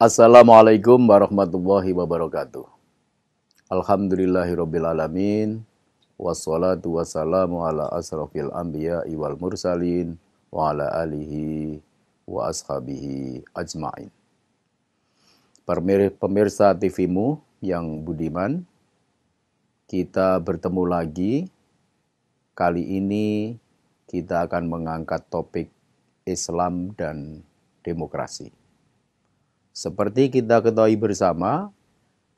Assalamualaikum warahmatullahi wabarakatuh. alamin. Wassalatu wassalamu ala asrofil anbiya wal mursalin wa ala alihi wa ashabihi ajma'in. Pemirsa TVmu yang budiman, kita bertemu lagi. Kali ini kita akan mengangkat topik Islam dan demokrasi seperti kita ketahui bersama,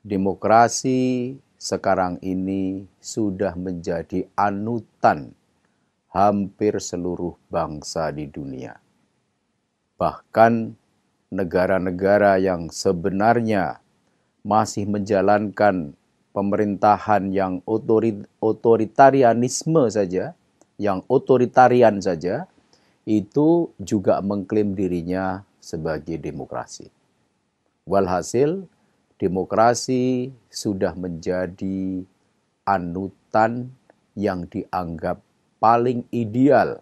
demokrasi sekarang ini sudah menjadi anutan hampir seluruh bangsa di dunia. Bahkan negara-negara yang sebenarnya masih menjalankan pemerintahan yang otorit otoritarianisme saja, yang otoritarian saja, itu juga mengklaim dirinya sebagai demokrasi. Walhasil, demokrasi sudah menjadi anutan yang dianggap paling ideal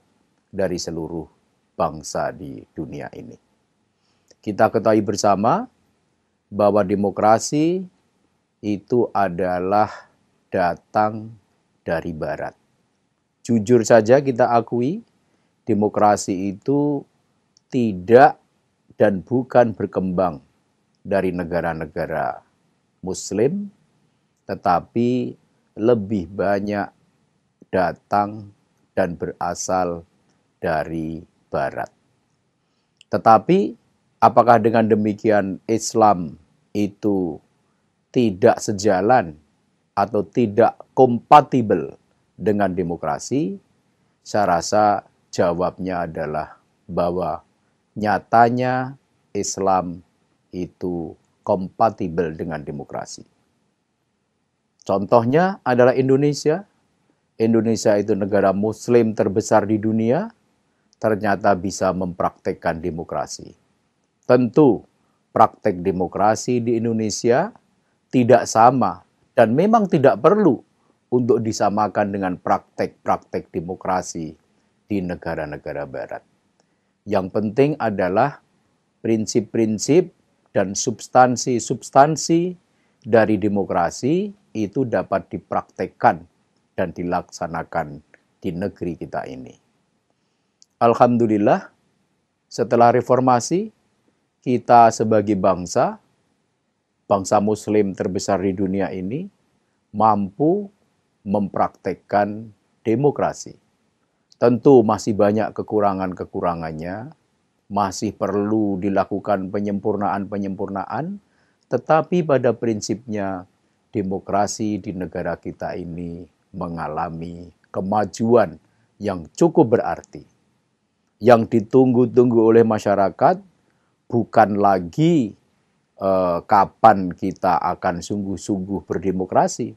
dari seluruh bangsa di dunia ini. Kita ketahui bersama bahwa demokrasi itu adalah datang dari barat. Jujur saja kita akui demokrasi itu tidak dan bukan berkembang dari negara-negara Muslim, tetapi lebih banyak datang dan berasal dari Barat. Tetapi, apakah dengan demikian Islam itu tidak sejalan atau tidak kompatibel dengan demokrasi? Saya rasa jawabnya adalah bahwa nyatanya Islam itu kompatibel dengan demokrasi. Contohnya adalah Indonesia. Indonesia itu negara muslim terbesar di dunia, ternyata bisa mempraktekkan demokrasi. Tentu praktek demokrasi di Indonesia tidak sama dan memang tidak perlu untuk disamakan dengan praktek-praktek demokrasi di negara-negara barat. Yang penting adalah prinsip-prinsip dan substansi-substansi dari demokrasi itu dapat dipraktekkan dan dilaksanakan di negeri kita ini. Alhamdulillah, setelah reformasi, kita sebagai bangsa, bangsa Muslim terbesar di dunia ini, mampu mempraktekkan demokrasi. Tentu masih banyak kekurangan-kekurangannya, masih perlu dilakukan penyempurnaan-penyempurnaan, tetapi pada prinsipnya demokrasi di negara kita ini mengalami kemajuan yang cukup berarti. Yang ditunggu-tunggu oleh masyarakat bukan lagi eh, kapan kita akan sungguh-sungguh berdemokrasi,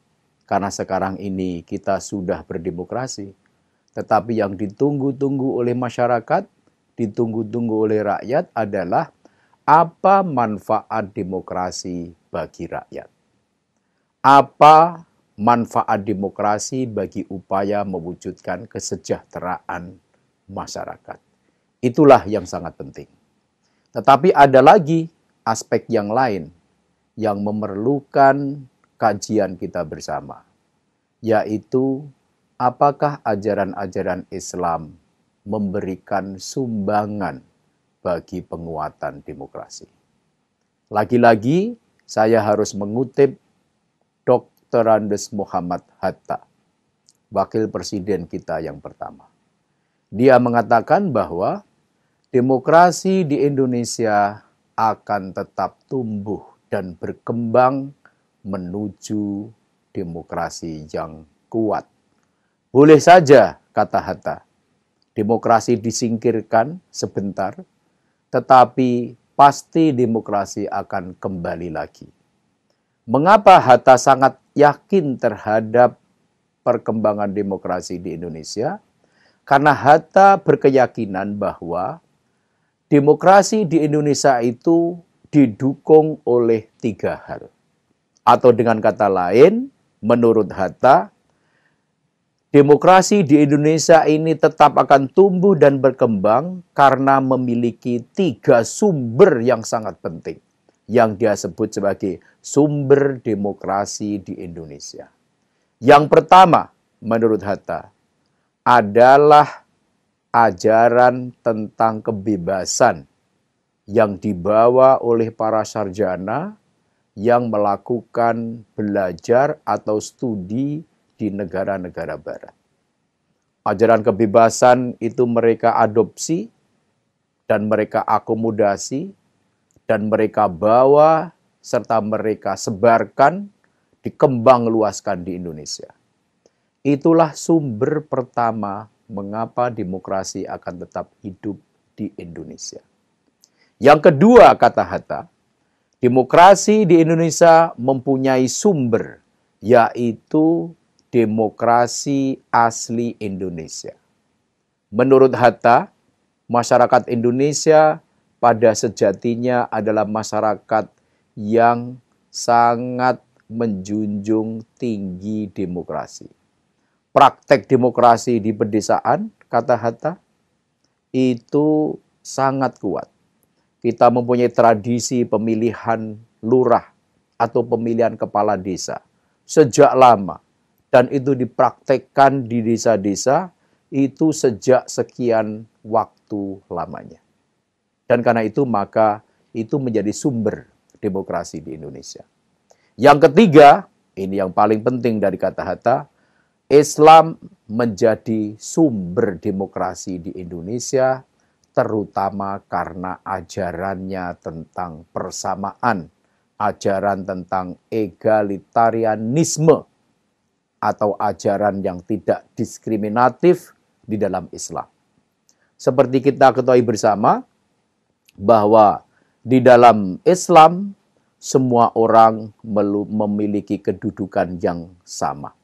karena sekarang ini kita sudah berdemokrasi. Tetapi yang ditunggu-tunggu oleh masyarakat ditunggu-tunggu oleh rakyat adalah apa manfaat demokrasi bagi rakyat? Apa manfaat demokrasi bagi upaya mewujudkan kesejahteraan masyarakat? Itulah yang sangat penting. Tetapi ada lagi aspek yang lain yang memerlukan kajian kita bersama, yaitu apakah ajaran-ajaran Islam memberikan sumbangan bagi penguatan demokrasi. Lagi-lagi, saya harus mengutip Dr. Andes Muhammad Hatta, wakil presiden kita yang pertama. Dia mengatakan bahwa demokrasi di Indonesia akan tetap tumbuh dan berkembang menuju demokrasi yang kuat. Boleh saja, kata Hatta, demokrasi disingkirkan sebentar, tetapi pasti demokrasi akan kembali lagi. Mengapa Hatta sangat yakin terhadap perkembangan demokrasi di Indonesia? Karena Hatta berkeyakinan bahwa demokrasi di Indonesia itu didukung oleh tiga hal. Atau dengan kata lain, menurut Hatta, Demokrasi di Indonesia ini tetap akan tumbuh dan berkembang karena memiliki tiga sumber yang sangat penting, yang dia sebut sebagai sumber demokrasi di Indonesia. Yang pertama, menurut Hatta, adalah ajaran tentang kebebasan yang dibawa oleh para sarjana yang melakukan belajar atau studi di negara-negara barat. Ajaran kebebasan itu mereka adopsi dan mereka akomodasi dan mereka bawa serta mereka sebarkan dikembang luaskan di Indonesia. Itulah sumber pertama mengapa demokrasi akan tetap hidup di Indonesia. Yang kedua kata Hatta, demokrasi di Indonesia mempunyai sumber yaitu demokrasi asli Indonesia. Menurut Hatta, masyarakat Indonesia pada sejatinya adalah masyarakat yang sangat menjunjung tinggi demokrasi. Praktek demokrasi di pedesaan, kata Hatta, itu sangat kuat. Kita mempunyai tradisi pemilihan lurah atau pemilihan kepala desa sejak lama dan itu dipraktekkan di desa-desa itu sejak sekian waktu lamanya. Dan karena itu maka itu menjadi sumber demokrasi di Indonesia. Yang ketiga, ini yang paling penting dari kata-kata, Islam menjadi sumber demokrasi di Indonesia terutama karena ajarannya tentang persamaan, ajaran tentang egalitarianisme atau ajaran yang tidak diskriminatif di dalam Islam. Seperti kita ketahui bersama bahwa di dalam Islam semua orang memiliki kedudukan yang sama.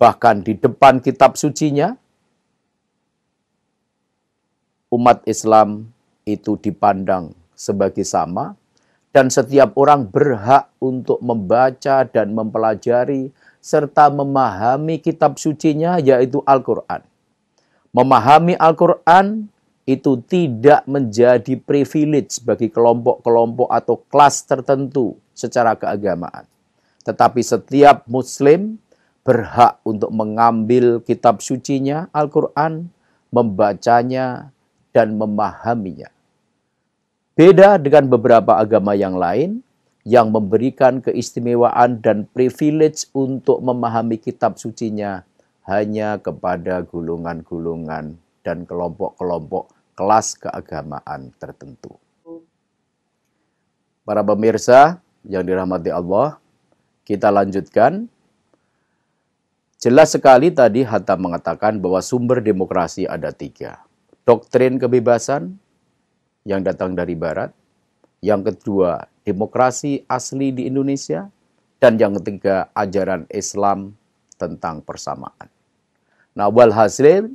Bahkan di depan kitab sucinya umat Islam itu dipandang sebagai sama dan setiap orang berhak untuk membaca dan mempelajari serta memahami kitab sucinya yaitu Al-Quran. Memahami Al-Quran itu tidak menjadi privilege bagi kelompok-kelompok atau kelas tertentu secara keagamaan. Tetapi setiap muslim berhak untuk mengambil kitab sucinya Al-Quran, membacanya, dan memahaminya. Beda dengan beberapa agama yang lain, yang memberikan keistimewaan dan privilege untuk memahami kitab sucinya hanya kepada gulungan-gulungan dan kelompok-kelompok kelas keagamaan tertentu. Para pemirsa yang dirahmati Allah, kita lanjutkan. Jelas sekali tadi Hatta mengatakan bahwa sumber demokrasi ada tiga. Doktrin kebebasan yang datang dari Barat, yang kedua, demokrasi asli di Indonesia. Dan yang ketiga, ajaran Islam tentang persamaan. Nah, walhasil,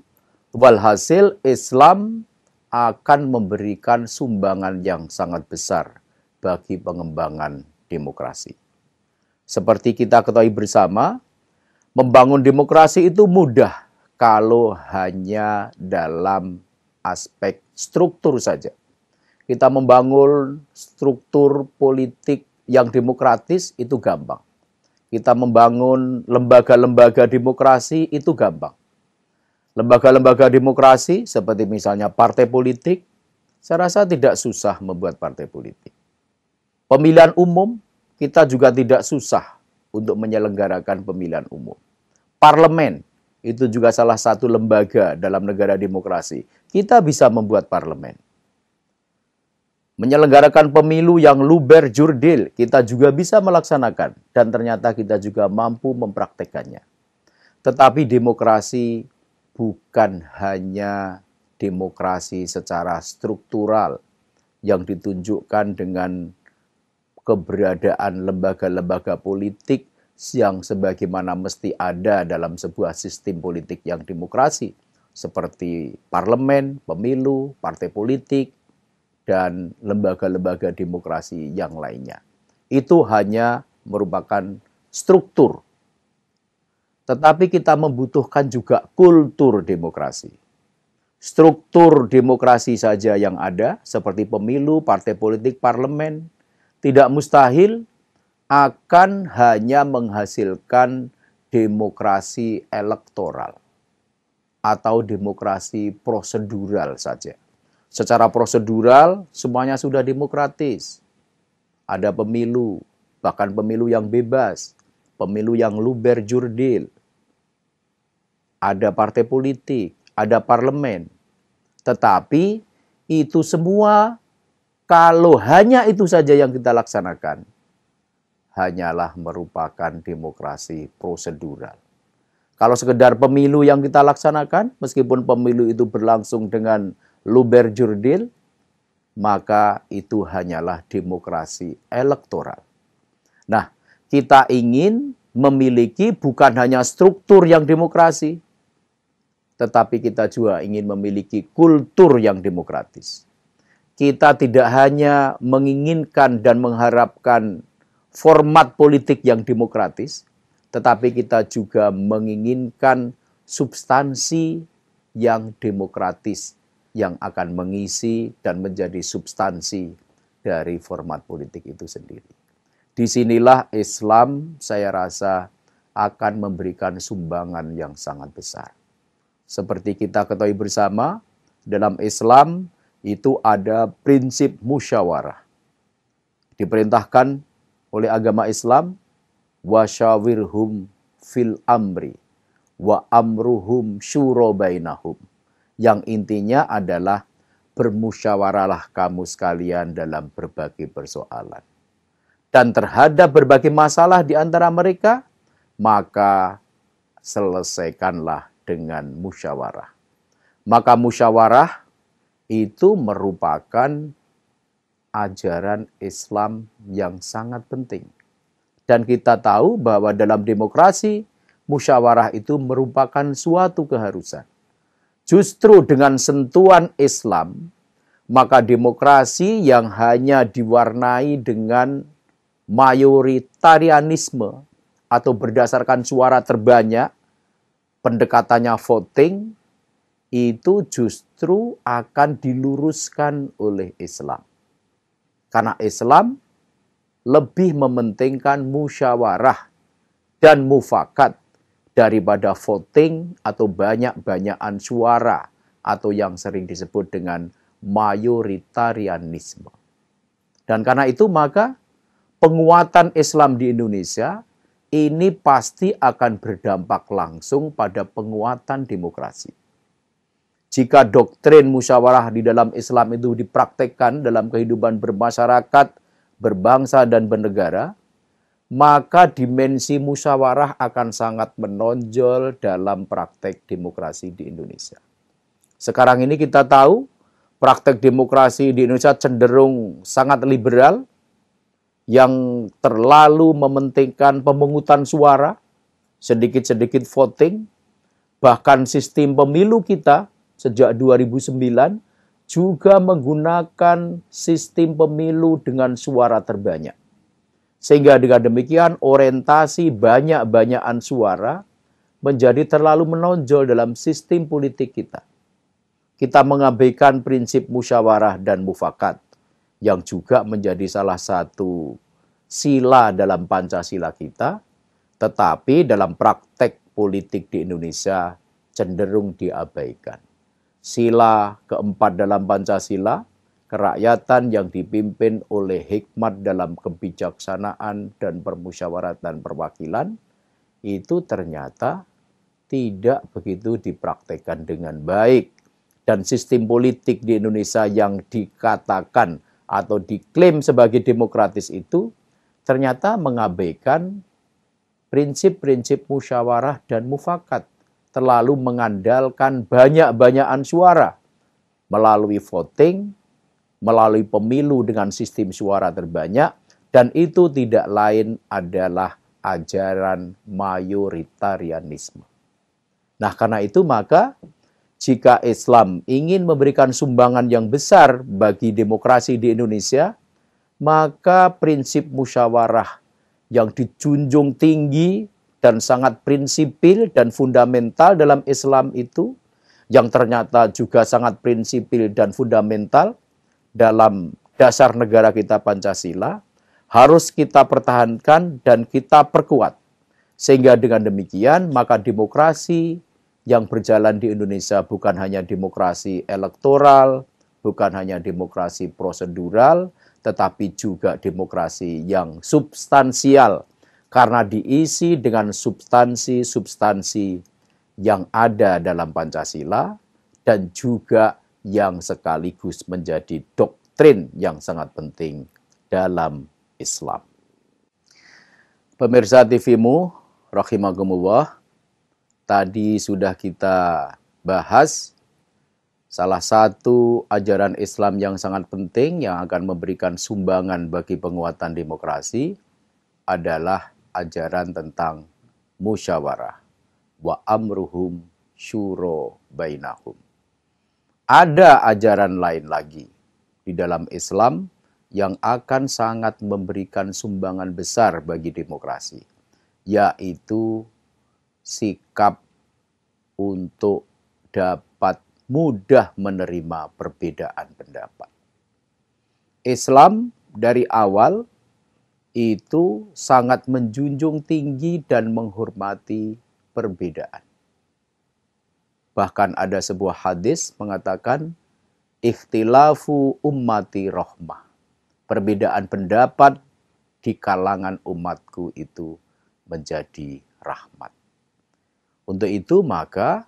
walhasil Islam akan memberikan sumbangan yang sangat besar bagi pengembangan demokrasi. Seperti kita ketahui bersama, membangun demokrasi itu mudah kalau hanya dalam aspek struktur saja kita membangun struktur politik yang demokratis itu gampang. Kita membangun lembaga-lembaga demokrasi itu gampang. Lembaga-lembaga demokrasi seperti misalnya partai politik, saya rasa tidak susah membuat partai politik. Pemilihan umum kita juga tidak susah untuk menyelenggarakan pemilihan umum. Parlemen itu juga salah satu lembaga dalam negara demokrasi. Kita bisa membuat parlemen menyelenggarakan pemilu yang luber jurdil, kita juga bisa melaksanakan dan ternyata kita juga mampu mempraktekannya. Tetapi demokrasi bukan hanya demokrasi secara struktural yang ditunjukkan dengan keberadaan lembaga-lembaga politik yang sebagaimana mesti ada dalam sebuah sistem politik yang demokrasi seperti parlemen, pemilu, partai politik, dan lembaga-lembaga demokrasi yang lainnya. Itu hanya merupakan struktur. Tetapi kita membutuhkan juga kultur demokrasi. Struktur demokrasi saja yang ada, seperti pemilu, partai politik, parlemen, tidak mustahil akan hanya menghasilkan demokrasi elektoral atau demokrasi prosedural saja. Secara prosedural semuanya sudah demokratis. Ada pemilu, bahkan pemilu yang bebas, pemilu yang luber jurdil. Ada partai politik, ada parlemen. Tetapi itu semua kalau hanya itu saja yang kita laksanakan, hanyalah merupakan demokrasi prosedural. Kalau sekedar pemilu yang kita laksanakan, meskipun pemilu itu berlangsung dengan luber jurdil, maka itu hanyalah demokrasi elektoral. Nah, kita ingin memiliki bukan hanya struktur yang demokrasi, tetapi kita juga ingin memiliki kultur yang demokratis. Kita tidak hanya menginginkan dan mengharapkan format politik yang demokratis, tetapi kita juga menginginkan substansi yang demokratis yang akan mengisi dan menjadi substansi dari format politik itu sendiri. Disinilah Islam saya rasa akan memberikan sumbangan yang sangat besar. Seperti kita ketahui bersama, dalam Islam itu ada prinsip musyawarah. Diperintahkan oleh agama Islam, wasyawirhum fil amri, wa amruhum syuro yang intinya adalah bermusyawarahlah kamu sekalian dalam berbagai persoalan. Dan terhadap berbagai masalah di antara mereka, maka selesaikanlah dengan musyawarah. Maka musyawarah itu merupakan ajaran Islam yang sangat penting. Dan kita tahu bahwa dalam demokrasi, musyawarah itu merupakan suatu keharusan. Justru dengan sentuhan Islam, maka demokrasi yang hanya diwarnai dengan mayoritarianisme atau berdasarkan suara terbanyak, pendekatannya voting, itu justru akan diluruskan oleh Islam. Karena Islam lebih mementingkan musyawarah dan mufakat daripada voting atau banyak-banyakan suara atau yang sering disebut dengan mayoritarianisme. Dan karena itu maka penguatan Islam di Indonesia ini pasti akan berdampak langsung pada penguatan demokrasi. Jika doktrin musyawarah di dalam Islam itu dipraktekkan dalam kehidupan bermasyarakat, berbangsa, dan bernegara, maka dimensi musyawarah akan sangat menonjol dalam praktek demokrasi di Indonesia. Sekarang ini kita tahu praktek demokrasi di Indonesia cenderung sangat liberal, yang terlalu mementingkan pemungutan suara, sedikit-sedikit voting, bahkan sistem pemilu kita sejak 2009 juga menggunakan sistem pemilu dengan suara terbanyak. Sehingga dengan demikian orientasi banyak-banyakan suara menjadi terlalu menonjol dalam sistem politik kita. Kita mengabaikan prinsip musyawarah dan mufakat yang juga menjadi salah satu sila dalam Pancasila kita, tetapi dalam praktek politik di Indonesia cenderung diabaikan. Sila keempat dalam Pancasila kerakyatan yang dipimpin oleh hikmat dalam kebijaksanaan dan permusyawaratan perwakilan itu ternyata tidak begitu dipraktekkan dengan baik dan sistem politik di Indonesia yang dikatakan atau diklaim sebagai demokratis itu ternyata mengabaikan prinsip-prinsip musyawarah dan mufakat terlalu mengandalkan banyak-banyakan suara melalui voting melalui pemilu dengan sistem suara terbanyak dan itu tidak lain adalah ajaran mayoritarianisme. Nah, karena itu maka jika Islam ingin memberikan sumbangan yang besar bagi demokrasi di Indonesia, maka prinsip musyawarah yang dijunjung tinggi dan sangat prinsipil dan fundamental dalam Islam itu yang ternyata juga sangat prinsipil dan fundamental dalam dasar negara kita Pancasila harus kita pertahankan dan kita perkuat. Sehingga dengan demikian maka demokrasi yang berjalan di Indonesia bukan hanya demokrasi elektoral, bukan hanya demokrasi prosedural, tetapi juga demokrasi yang substansial karena diisi dengan substansi-substansi yang ada dalam Pancasila dan juga yang sekaligus menjadi doktrin yang sangat penting dalam Islam. Pemirsa TVMU, rahimahumullah, tadi sudah kita bahas salah satu ajaran Islam yang sangat penting yang akan memberikan sumbangan bagi penguatan demokrasi adalah ajaran tentang musyawarah wa amruhum syuro bainahum ada ajaran lain lagi di dalam Islam yang akan sangat memberikan sumbangan besar bagi demokrasi, yaitu sikap untuk dapat mudah menerima perbedaan pendapat. Islam dari awal itu sangat menjunjung tinggi dan menghormati perbedaan. Bahkan ada sebuah hadis mengatakan ikhtilafu ummati rahmah. Perbedaan pendapat di kalangan umatku itu menjadi rahmat. Untuk itu maka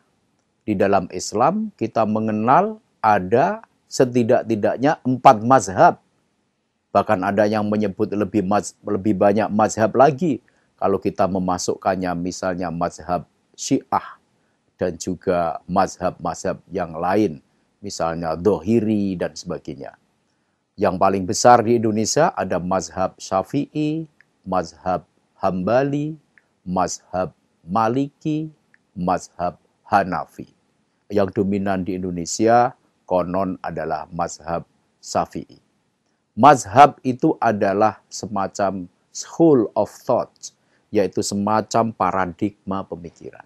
di dalam Islam kita mengenal ada setidak-tidaknya empat mazhab. Bahkan ada yang menyebut lebih, maz, lebih banyak mazhab lagi. Kalau kita memasukkannya misalnya mazhab syiah, dan juga mazhab-mazhab yang lain, misalnya dohiri dan sebagainya. Yang paling besar di Indonesia ada mazhab syafi'i, mazhab hambali, mazhab maliki, mazhab hanafi. Yang dominan di Indonesia konon adalah mazhab syafi'i. Mazhab itu adalah semacam school of thought, yaitu semacam paradigma pemikiran.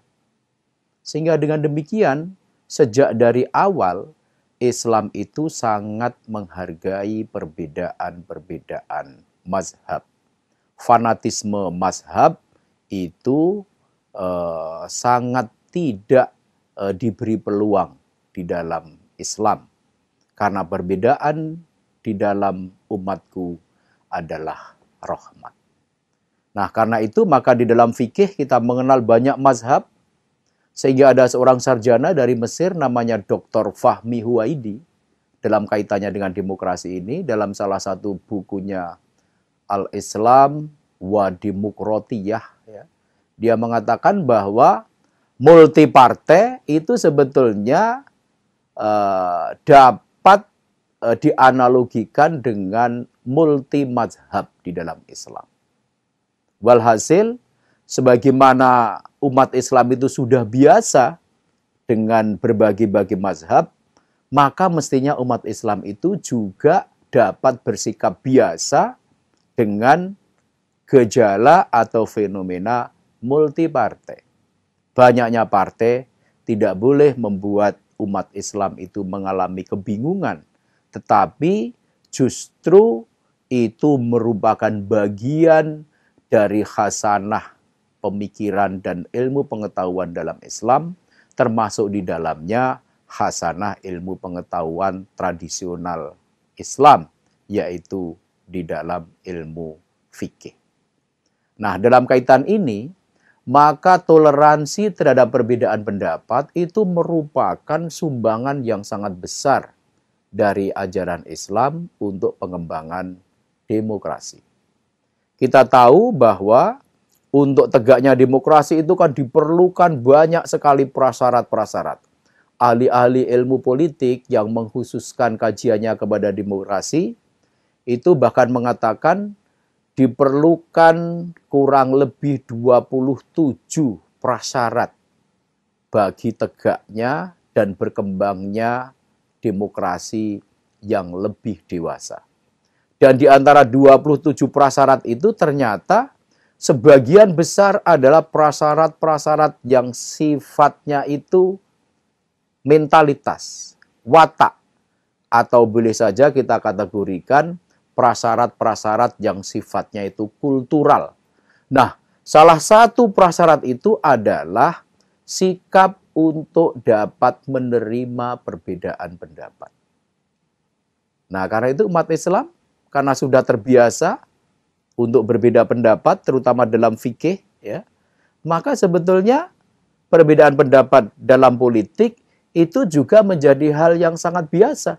Sehingga dengan demikian, sejak dari awal Islam itu sangat menghargai perbedaan-perbedaan mazhab. Fanatisme mazhab itu eh, sangat tidak eh, diberi peluang di dalam Islam. Karena perbedaan di dalam umatku adalah rahmat. Nah, karena itu maka di dalam fikih kita mengenal banyak mazhab, sehingga ada seorang sarjana dari Mesir namanya Dr. Fahmi Huaidi dalam kaitannya dengan demokrasi ini dalam salah satu bukunya Al-Islam wa Demokratiyah ya. Dia mengatakan bahwa multipartai itu sebetulnya uh, dapat uh, dianalogikan dengan multi mazhab di dalam Islam. Walhasil sebagaimana umat Islam itu sudah biasa dengan berbagi-bagi mazhab, maka mestinya umat Islam itu juga dapat bersikap biasa dengan gejala atau fenomena multipartai. Banyaknya partai tidak boleh membuat umat Islam itu mengalami kebingungan, tetapi justru itu merupakan bagian dari khasanah pemikiran dan ilmu pengetahuan dalam Islam, termasuk di dalamnya hasanah ilmu pengetahuan tradisional Islam, yaitu di dalam ilmu fikih. Nah, dalam kaitan ini, maka toleransi terhadap perbedaan pendapat itu merupakan sumbangan yang sangat besar dari ajaran Islam untuk pengembangan demokrasi. Kita tahu bahwa untuk tegaknya demokrasi itu kan diperlukan banyak sekali prasyarat-prasyarat. Ahli-ahli ilmu politik yang menghususkan kajiannya kepada demokrasi itu bahkan mengatakan diperlukan kurang lebih 27 prasyarat bagi tegaknya dan berkembangnya demokrasi yang lebih dewasa. Dan di antara 27 prasyarat itu ternyata sebagian besar adalah prasarat-prasarat yang sifatnya itu mentalitas, watak, atau boleh saja kita kategorikan prasarat-prasarat yang sifatnya itu kultural. Nah, salah satu prasarat itu adalah sikap untuk dapat menerima perbedaan pendapat. Nah, karena itu umat Islam karena sudah terbiasa untuk berbeda pendapat terutama dalam fikih ya maka sebetulnya perbedaan pendapat dalam politik itu juga menjadi hal yang sangat biasa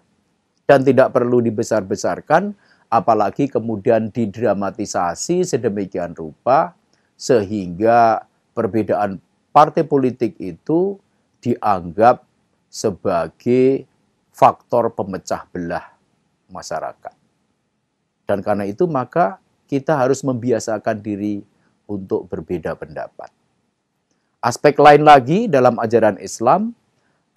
dan tidak perlu dibesar-besarkan apalagi kemudian didramatisasi sedemikian rupa sehingga perbedaan partai politik itu dianggap sebagai faktor pemecah belah masyarakat. Dan karena itu maka kita harus membiasakan diri untuk berbeda pendapat. Aspek lain lagi dalam ajaran Islam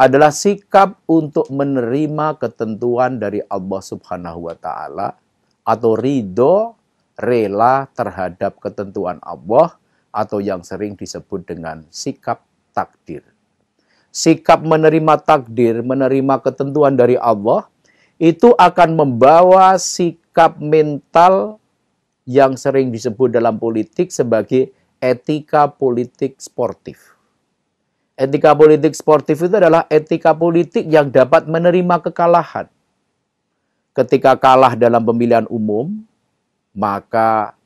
adalah sikap untuk menerima ketentuan dari Allah Subhanahu wa taala atau ridho rela terhadap ketentuan Allah atau yang sering disebut dengan sikap takdir. Sikap menerima takdir, menerima ketentuan dari Allah itu akan membawa sikap mental yang sering disebut dalam politik sebagai etika politik sportif. Etika politik sportif itu adalah etika politik yang dapat menerima kekalahan. Ketika kalah dalam pemilihan umum, maka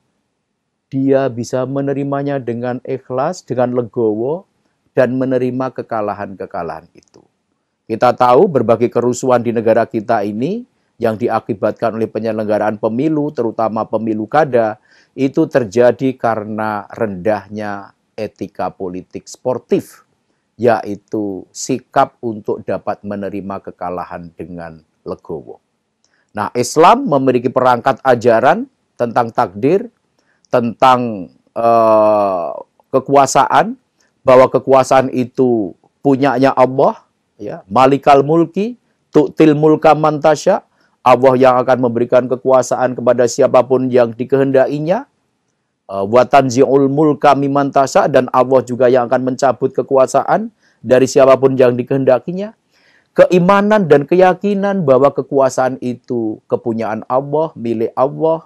dia bisa menerimanya dengan ikhlas, dengan legowo, dan menerima kekalahan-kekalahan itu. Kita tahu berbagai kerusuhan di negara kita ini yang diakibatkan oleh penyelenggaraan pemilu, terutama pemilu kada, itu terjadi karena rendahnya etika politik sportif, yaitu sikap untuk dapat menerima kekalahan dengan legowo. Nah, Islam memiliki perangkat ajaran tentang takdir, tentang eh, kekuasaan, bahwa kekuasaan itu punyanya Allah, ya, malikal mulki, tu'til mulka mantasya, Allah yang akan memberikan kekuasaan kepada siapapun yang dikehendakinya. Eh, Watan zi'ul mulka miman dan Allah juga yang akan mencabut kekuasaan dari siapapun yang dikehendakinya. Keimanan dan keyakinan bahwa kekuasaan itu kepunyaan Allah, milik Allah,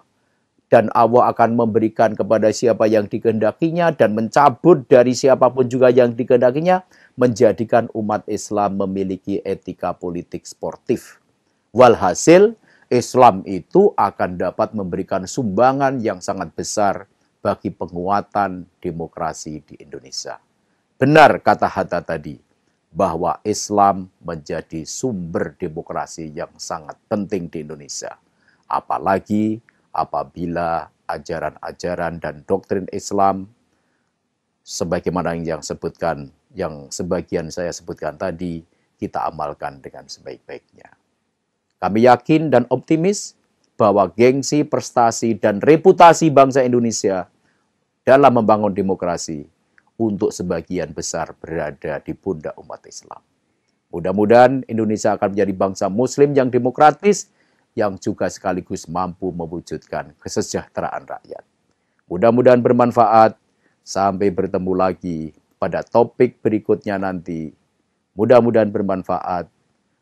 dan Allah akan memberikan kepada siapa yang dikehendakinya dan mencabut dari siapapun juga yang dikehendakinya menjadikan umat Islam memiliki etika politik sportif. Walhasil, Islam itu akan dapat memberikan sumbangan yang sangat besar bagi penguatan demokrasi di Indonesia. Benar kata Hatta tadi, bahwa Islam menjadi sumber demokrasi yang sangat penting di Indonesia. Apalagi apabila ajaran-ajaran dan doktrin Islam sebagaimana yang sebutkan yang sebagian saya sebutkan tadi kita amalkan dengan sebaik-baiknya. Kami yakin dan optimis bahwa gengsi, prestasi, dan reputasi bangsa Indonesia dalam membangun demokrasi untuk sebagian besar berada di pundak umat Islam. Mudah-mudahan Indonesia akan menjadi bangsa muslim yang demokratis yang juga sekaligus mampu mewujudkan kesejahteraan rakyat. Mudah-mudahan bermanfaat. Sampai bertemu lagi pada topik berikutnya nanti. Mudah-mudahan bermanfaat.